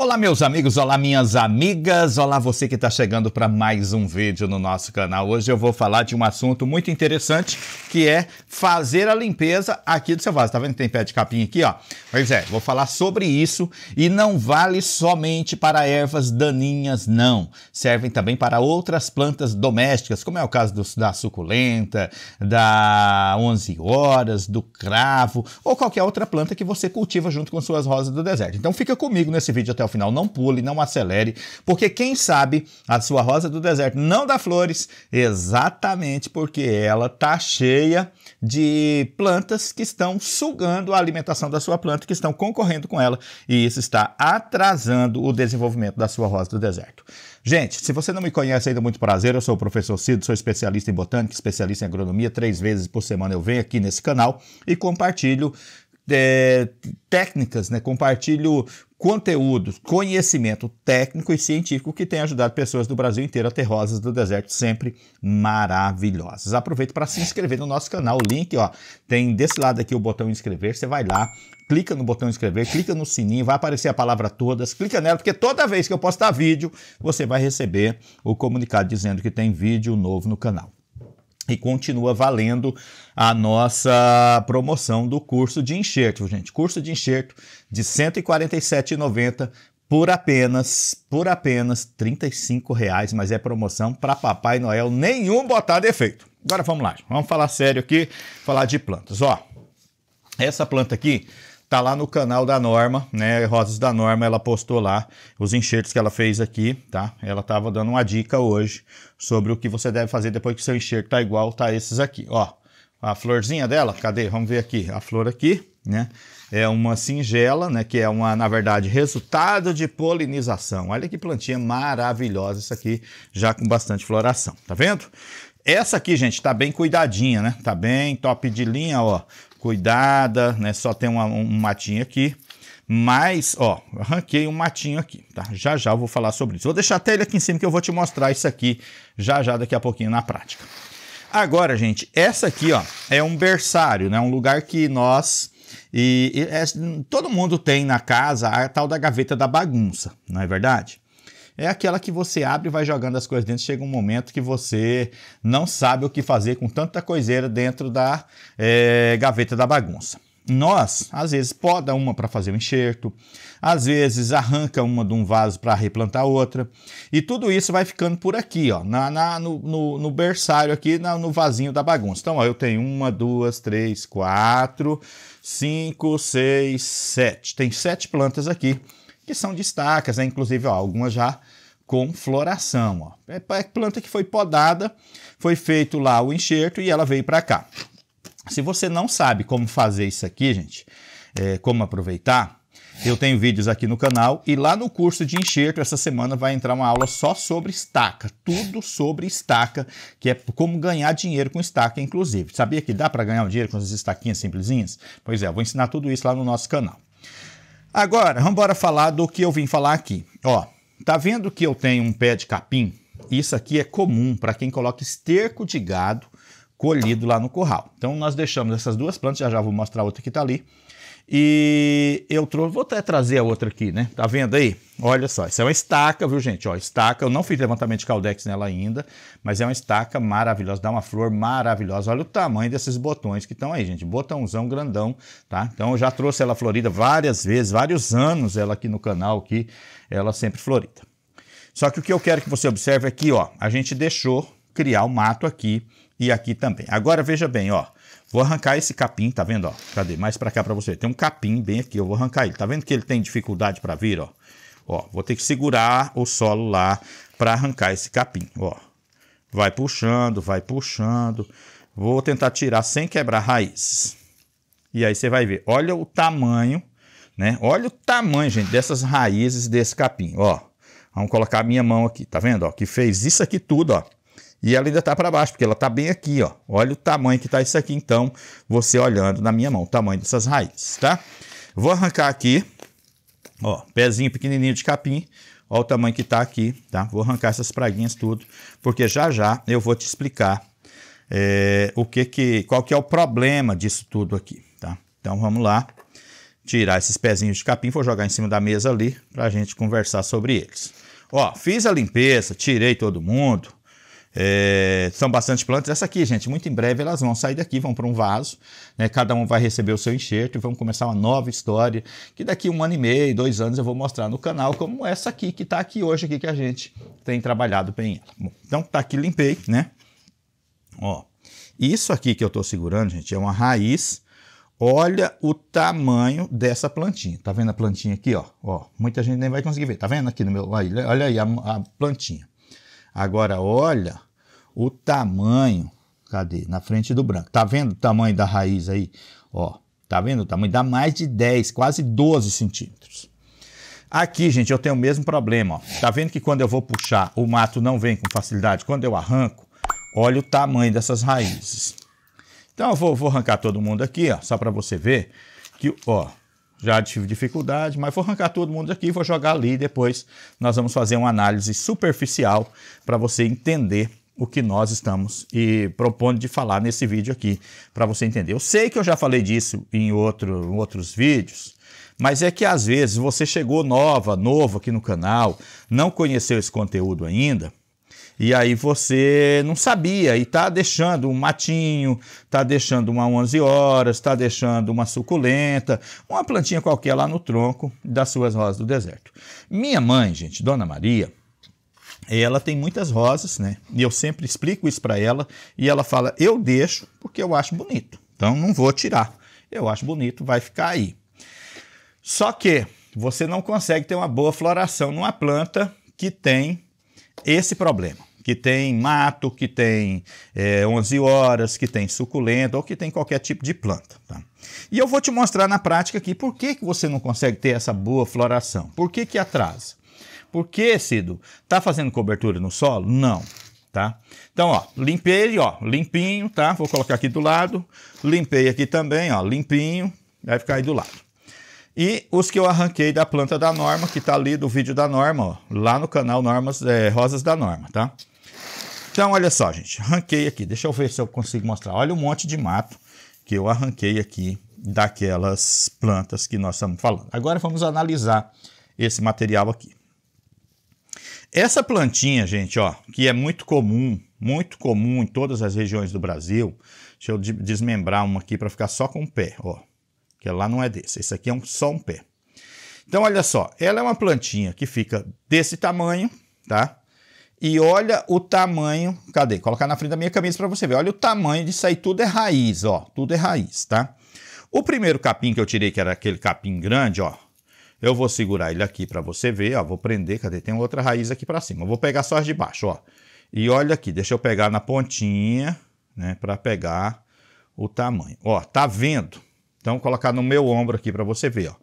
Olá meus amigos, olá minhas amigas, olá você que está chegando para mais um vídeo no nosso canal. Hoje eu vou falar de um assunto muito interessante que é fazer a limpeza aqui do seu vaso. Tá vendo que tem pé de capim aqui, ó? Pois é, vou falar sobre isso e não vale somente para ervas daninhas, não. Servem também para outras plantas domésticas, como é o caso do, da suculenta, da 11 horas, do cravo ou qualquer outra planta que você cultiva junto com suas rosas do deserto. Então fica comigo nesse vídeo até o final. Não pule, não acelere, porque quem sabe a sua rosa do deserto não dá flores exatamente porque ela está cheia de plantas que estão sugando a alimentação da sua planta, que estão concorrendo com ela, e isso está atrasando o desenvolvimento da sua rosa do deserto. Gente, se você não me conhece ainda, muito prazer. Eu sou o professor Cido, sou especialista em botânica, especialista em agronomia. Três vezes por semana eu venho aqui nesse canal e compartilho é, técnicas, né? compartilho conteúdos, conhecimento técnico e científico que tem ajudado pessoas do Brasil inteiro a ter rosas do deserto sempre maravilhosas. Aproveito para se é. inscrever no nosso canal, o link ó, tem desse lado aqui o botão inscrever, você vai lá, clica no botão inscrever, clica no sininho, vai aparecer a palavra todas, clica nela, porque toda vez que eu postar vídeo, você vai receber o comunicado dizendo que tem vídeo novo no canal. E continua valendo a nossa promoção do curso de enxerto, gente. Curso de enxerto de R$ 147,90 por apenas, por apenas R$ reais, mas é promoção para Papai Noel nenhum botar defeito. Agora vamos lá, vamos falar sério aqui, falar de plantas. Ó, essa planta aqui tá lá no canal da Norma, né? Rosas da Norma, ela postou lá os enxertos que ela fez aqui, tá? Ela tava dando uma dica hoje sobre o que você deve fazer depois que seu enxerto tá igual, tá esses aqui, ó. A florzinha dela, cadê? Vamos ver aqui. A flor aqui, né? É uma singela, né? Que é uma, na verdade, resultado de polinização. Olha que plantinha maravilhosa isso aqui, já com bastante floração, tá vendo? Essa aqui, gente, tá bem cuidadinha, né? Tá bem top de linha, ó. Cuidada, né? Só tem uma, um matinho aqui. Mas, ó, arranquei um matinho aqui, tá? Já já eu vou falar sobre isso. Vou deixar até ele aqui em cima que eu vou te mostrar isso aqui já já daqui a pouquinho na prática. Agora, gente, essa aqui, ó, é um berçário, né? Um lugar que nós e, e é, todo mundo tem na casa a tal da gaveta da bagunça, não é verdade? é aquela que você abre e vai jogando as coisas dentro. Chega um momento que você não sabe o que fazer com tanta coiseira dentro da é, gaveta da bagunça. Nós, às vezes, poda uma para fazer o um enxerto, às vezes arranca uma de um vaso para replantar outra, e tudo isso vai ficando por aqui, ó, na, na no, no, no, berçário aqui, na, no vasinho da bagunça. Então, ó, eu tenho uma, duas, três, quatro, cinco, seis, sete. Tem sete plantas aqui que são de estacas, né? inclusive ó, algumas já com floração. Ó. É, é planta que foi podada, foi feito lá o enxerto e ela veio para cá. Se você não sabe como fazer isso aqui, gente, é, como aproveitar, eu tenho vídeos aqui no canal e lá no curso de enxerto, essa semana vai entrar uma aula só sobre estaca, tudo sobre estaca, que é como ganhar dinheiro com estaca, inclusive. Sabia que dá para ganhar um dinheiro com essas estaquinhas simplesinhas? Pois é, eu vou ensinar tudo isso lá no nosso canal. Agora, vamos embora falar do que eu vim falar aqui. Ó, tá vendo que eu tenho um pé de capim? Isso aqui é comum para quem coloca esterco de gado colhido lá no curral. Então nós deixamos essas duas plantas, já já vou mostrar a outra que está ali. E eu trouxe, vou até trazer a outra aqui, né? Tá vendo aí? Olha só, isso é uma estaca, viu, gente? Ó, estaca, eu não fiz levantamento de caldex nela ainda, mas é uma estaca maravilhosa, dá uma flor maravilhosa. Olha o tamanho desses botões que estão aí, gente. Botãozão grandão, tá? Então eu já trouxe ela florida várias vezes, vários anos ela aqui no canal, aqui, ela sempre florida. Só que o que eu quero que você observe aqui, é ó, a gente deixou criar o um mato aqui e aqui também. Agora veja bem, ó, Vou arrancar esse capim, tá vendo? Ó? Cadê? Mais para cá para você. Tem um capim bem aqui, eu vou arrancar ele. Tá vendo que ele tem dificuldade para vir, ó? Ó, vou ter que segurar o solo lá para arrancar esse capim, ó. Vai puxando, vai puxando. Vou tentar tirar sem quebrar raízes. E aí você vai ver. Olha o tamanho, né? Olha o tamanho, gente, dessas raízes desse capim, ó. Vamos colocar a minha mão aqui, tá vendo? Ó, que fez isso aqui tudo, ó. E ela ainda está para baixo, porque ela está bem aqui, ó. Olha o tamanho que está isso aqui, então, você olhando na minha mão, o tamanho dessas raízes, tá? Vou arrancar aqui, ó, pezinho pequenininho de capim, ó o tamanho que está aqui, tá? Vou arrancar essas praguinhas tudo, porque já já eu vou te explicar é, o que que, qual que é o problema disso tudo aqui, tá? Então vamos lá, tirar esses pezinhos de capim, vou jogar em cima da mesa ali para a gente conversar sobre eles. Ó, fiz a limpeza, tirei todo mundo, é, são bastante plantas. Essa aqui, gente, muito em breve elas vão sair daqui, vão para um vaso, né? Cada um vai receber o seu enxerto e vamos começar uma nova história. Que daqui um ano e meio, dois anos, eu vou mostrar no canal como essa aqui que está aqui hoje, aqui que a gente tem trabalhado bem Bom, então tá aqui, limpei, né? Ó, isso aqui que eu estou segurando, gente, é uma raiz. Olha o tamanho dessa plantinha. Tá vendo a plantinha aqui, ó? ó? Muita gente nem vai conseguir ver. Tá vendo aqui no meu... Olha aí a, a plantinha. Agora, olha o tamanho. Cadê? Na frente do branco. Tá vendo o tamanho da raiz aí? Ó, tá vendo o tamanho? Dá mais de 10, quase 12 centímetros. Aqui, gente, eu tenho o mesmo problema. Ó. Tá vendo que quando eu vou puxar, o mato não vem com facilidade? Quando eu arranco, olha o tamanho dessas raízes. Então, eu vou, vou arrancar todo mundo aqui, ó, só para você ver que, ó, já tive dificuldade, mas vou arrancar todo mundo aqui, vou jogar ali e depois nós vamos fazer uma análise superficial para você entender o que nós estamos e propondo de falar nesse vídeo aqui, para você entender. Eu sei que eu já falei disso em, outro, em outros vídeos, mas é que às vezes você chegou nova, novo aqui no canal, não conheceu esse conteúdo ainda, e aí você não sabia e está deixando um matinho, está deixando uma 11 horas, está deixando uma suculenta, uma plantinha qualquer lá no tronco das suas rosas do deserto. Minha mãe, gente, Dona Maria, ela tem muitas rosas, né? E eu sempre explico isso para ela e ela fala: "Eu deixo porque eu acho bonito. Então não vou tirar. Eu acho bonito, vai ficar aí". Só que você não consegue ter uma boa floração numa planta que tem esse problema que tem mato, que tem é, eh, 11 horas, que tem suculenta ou que tem qualquer tipo de planta. Tá? E eu vou te mostrar na prática aqui por que, que você não consegue ter essa boa floração, por que, que atrasa. Por que, Cido? Tá fazendo cobertura no solo? Não, tá? Então, ó, limpei ele, ó, limpinho, tá? Vou colocar aqui do lado, limpei aqui também, ó, limpinho, vai ficar aí do lado. E os que eu arranquei da planta da Norma, que tá ali do vídeo da Norma, ó, lá no canal Normas é, Rosas da Norma, tá? Então, olha só, gente. Arranquei aqui. Deixa eu ver se eu consigo mostrar. Olha um monte de mato que eu arranquei aqui daquelas plantas que nós estamos falando. Agora vamos analisar esse material aqui. Essa plantinha, gente, ó, que é muito comum, muito comum em todas as regiões do Brasil. Deixa eu desmembrar uma aqui para ficar só com o pé, ó. Que lá não é desse. Esse aqui é um, só um pé. Então, olha só, ela é uma plantinha que fica desse tamanho, tá? E olha o tamanho, cadê? Colocar na frente da minha camisa para você ver. Olha o tamanho disso aí, tudo é raiz, ó, tudo é raiz, tá? O primeiro capim que eu tirei, que era aquele capim grande, ó, eu vou segurar ele aqui para você ver, ó, vou prender, cadê? Tem outra raiz aqui para cima. Eu vou pegar só as de baixo, ó. E olha aqui, deixa eu pegar na pontinha, né, para pegar o tamanho. Ó, tá vendo? Então, vou colocar no meu ombro aqui para você ver, ó.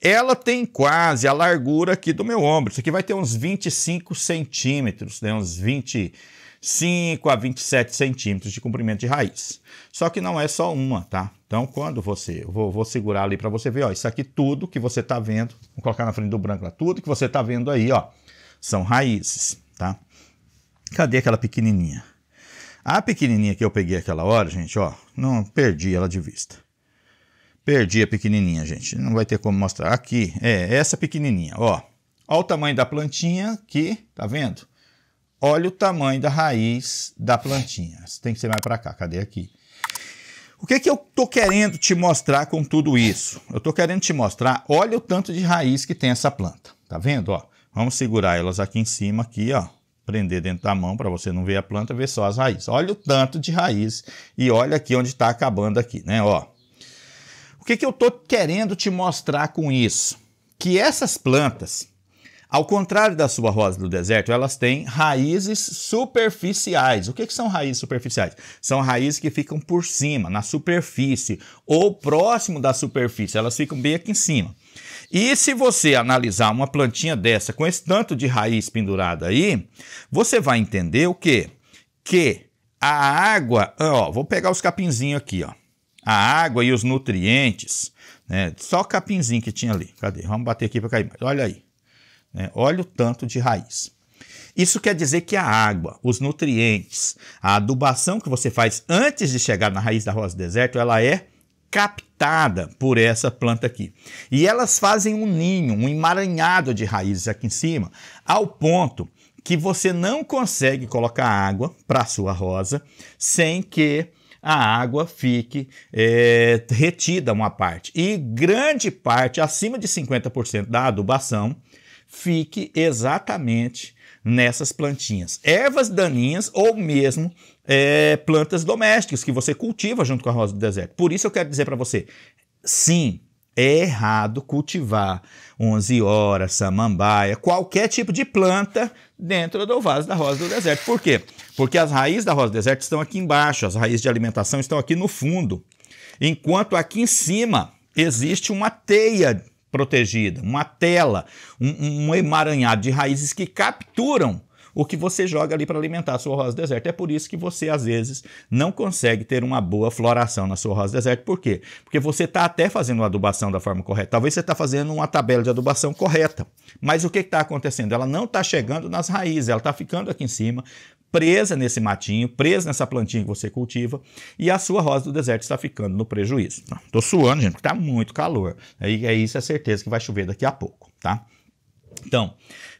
Ela tem quase a largura aqui do meu ombro. Isso aqui vai ter uns 25 centímetros, né? uns 25 a 27 centímetros de comprimento de raiz. Só que não é só uma, tá? Então, quando você... Eu vou, vou segurar ali para você ver, ó. Isso aqui tudo que você tá vendo... Vou colocar na frente do branco lá. Tudo que você tá vendo aí, ó, são raízes, tá? Cadê aquela pequenininha? A pequenininha que eu peguei aquela hora, gente, ó, não perdi ela de vista. Perdi a pequenininha, gente. Não vai ter como mostrar. Aqui, é, é essa pequenininha, ó. Olha o tamanho da plantinha aqui, tá vendo? Olha o tamanho da raiz da plantinha. Isso tem que ser mais para cá. Cadê aqui? O que, que eu tô querendo te mostrar com tudo isso? Eu tô querendo te mostrar, olha o tanto de raiz que tem essa planta. Tá vendo, ó? Vamos segurar elas aqui em cima, aqui, ó. Prender dentro da mão para você não ver a planta, ver só as raízes. Olha o tanto de raiz e olha aqui onde está acabando aqui, né, ó. O que, que eu estou querendo te mostrar com isso? Que essas plantas, ao contrário da sua rosa do deserto, elas têm raízes superficiais. O que, que, são raízes superficiais? São raízes que ficam por cima, na superfície, ou próximo da superfície, elas ficam bem aqui em cima. E se você analisar uma plantinha dessa com esse tanto de raiz pendurada aí, você vai entender o quê? Que a água. Ó, vou pegar os capinzinhos aqui, ó a água e os nutrientes. Né? Só o capinzinho que tinha ali. Cadê? Vamos bater aqui para cair mais. Olha aí. Né? Olha o tanto de raiz. Isso quer dizer que a água, os nutrientes, a adubação que você faz antes de chegar na raiz da rosa do deserto, ela é captada por essa planta aqui. E elas fazem um ninho, um emaranhado de raízes aqui em cima, ao ponto que você não consegue colocar água para a sua rosa sem que a água fique é, retida uma parte. E grande parte, acima de 50% da adubação, fique exatamente nessas plantinhas. Ervas daninhas ou mesmo é, plantas domésticas que você cultiva junto com a rosa do deserto. Por isso eu quero dizer para você, sim, é errado cultivar 11 horas, samambaia, qualquer tipo de planta dentro do vaso da rosa do deserto. Por quê? Porque as raízes da rosa do deserto estão aqui embaixo, as raízes de alimentação estão aqui no fundo. Enquanto aqui em cima existe uma teia protegida, uma tela, um, um emaranhado de raízes que capturam o que você joga ali para alimentar a sua rosa deserta. É por isso que você, às vezes, não consegue ter uma boa floração na sua rosa deserta. Por quê? Porque você está até fazendo a adubação da forma correta. Talvez você está fazendo uma tabela de adubação correta. Mas o que está acontecendo? Ela não está chegando nas raízes, ela está ficando aqui em cima, presa nesse matinho, presa nessa plantinha que você cultiva, e a sua rosa do deserto está ficando no prejuízo. Estou suando, gente, porque está muito calor. E é isso, é certeza que vai chover daqui a pouco, tá? Então,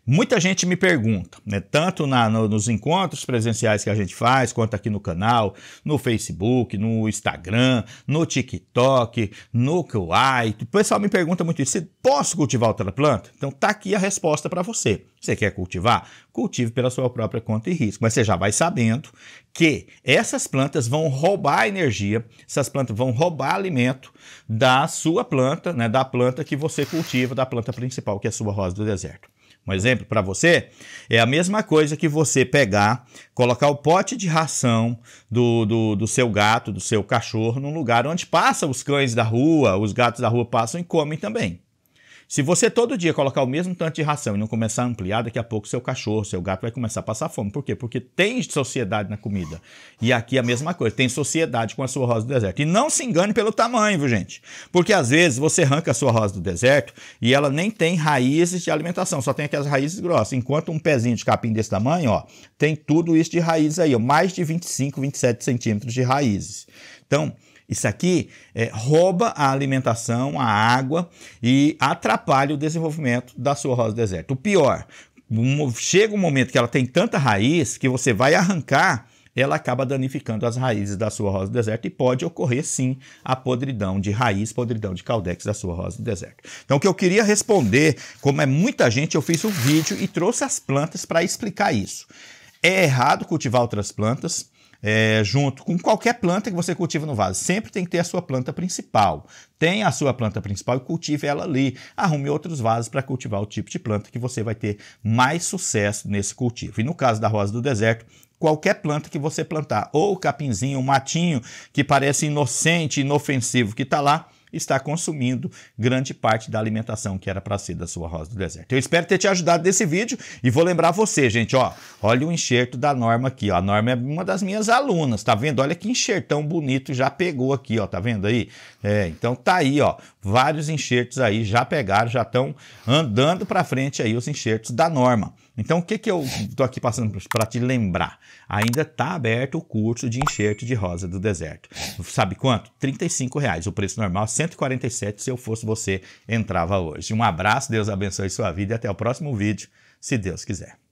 muita gente me pergunta, né, tanto na, no, nos encontros presenciais que a gente faz, quanto aqui no canal, no Facebook, no Instagram, no TikTok, no Kawaii. O pessoal me pergunta muito isso: posso cultivar outra planta? Então, tá aqui a resposta para você. Você quer cultivar? Cultive pela sua própria conta e risco. Mas você já vai sabendo que essas plantas vão roubar energia, essas plantas vão roubar alimento da sua planta, né, da planta que você cultiva, da planta principal, que é a sua rosa do deserto. Um exemplo para você é a mesma coisa que você pegar, colocar o pote de ração do, do, do, seu gato, do seu cachorro, num lugar onde passa os cães da rua, os gatos da rua passam e comem também. Se você todo dia colocar o mesmo tanto de ração e não começar a ampliar, daqui a pouco seu cachorro, seu gato vai começar a passar fome. Por quê? Porque tem sociedade na comida. E aqui é a mesma coisa, tem sociedade com a sua rosa do deserto. E não se engane pelo tamanho, viu, gente? Porque às vezes você arranca a sua rosa do deserto e ela nem tem raízes de alimentação, só tem aquelas raízes grossas. Enquanto um pezinho de capim desse tamanho, ó, tem tudo isso de raiz aí, ó, mais de 25, 27 centímetros de raízes. Então, isso aqui é, rouba a alimentação, a água e atrapalha o desenvolvimento da sua rosa do deserto. O pior, chega um momento que ela tem tanta raiz que você vai arrancar ela acaba danificando as raízes da sua rosa do deserto e pode ocorrer sim a podridão de raiz, podridão de caldex da sua rosa do deserto. Então, o que eu queria responder, como é muita gente, eu fiz um vídeo e trouxe as plantas para explicar isso. É errado cultivar outras plantas, é, junto com qualquer planta que você cultiva no vaso. Sempre tem que ter a sua planta principal. Tenha a sua planta principal e cultive ela ali. Arrume outros vasos para cultivar o tipo de planta que você vai ter mais sucesso nesse cultivo. E no caso da rosa do deserto, qualquer planta que você plantar, ou o capinzinho, o matinho que parece inocente, inofensivo que está lá, está consumindo grande parte da alimentação que era para ser da sua rosa do deserto. Eu espero ter te ajudado nesse vídeo e vou lembrar você, gente, ó, olha o enxerto da Norma aqui, ó. A Norma é uma das minhas alunas, tá vendo? Olha que enxertão bonito já pegou aqui, ó, tá vendo aí? É, então tá aí, ó, vários enxertos aí já pegaram, já estão andando para frente aí os enxertos da Norma. Então, o que, que eu estou aqui passando para te lembrar? Ainda está aberto o curso de enxerto de rosa do deserto. Sabe quanto? R$ reais. O preço normal, 147 Se eu fosse você, entrava hoje. Um abraço, Deus abençoe sua vida e até o próximo vídeo, se Deus quiser.